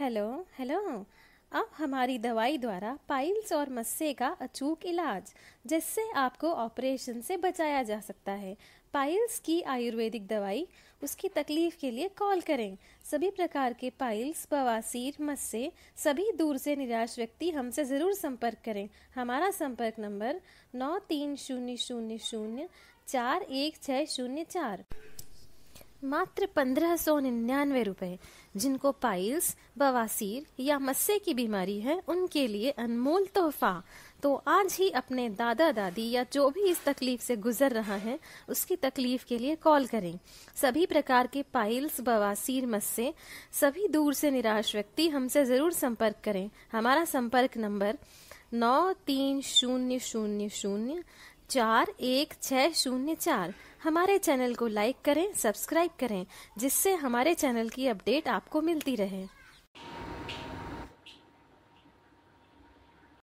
hello hello अब हमारी दवाई द्वारा पाइल्स और मस्से का अचूक इलाज जिससे आपको ऑपरेशन से बचाया जा सकता है पाइल्स की आयुर्वेदिक दवाई उसकी तकलीफ के लिए कॉल करें सभी प्रकार के पाइल्स बवासीर मस्से सभी दूर से निराश व्यक्ति हमसे ज़रूर संपर्क करें हमारा संपर्क नंबर नौ तीन शून्य शून्य शून्य चार एक छः शून्य चार मात्र पंद्रह सौ निन्यानवे रुपए जिनको पाइल्स बवासीर या मस्से की बीमारी है उनके लिए अनमोल तोहफा तो आज ही अपने दादा दादी या जो भी इस तकलीफ से गुजर रहा है उसकी तकलीफ के लिए कॉल करें सभी प्रकार के पाइल्स बवासीर मस्से सभी दूर से निराश व्यक्ति हमसे जरूर संपर्क करें हमारा संपर्क नंबर नौ तीन शून्य शून्य शून्य चार एक छः शून्य चार हमारे चैनल को लाइक करें सब्सक्राइब करें जिससे हमारे चैनल की अपडेट आपको मिलती रहे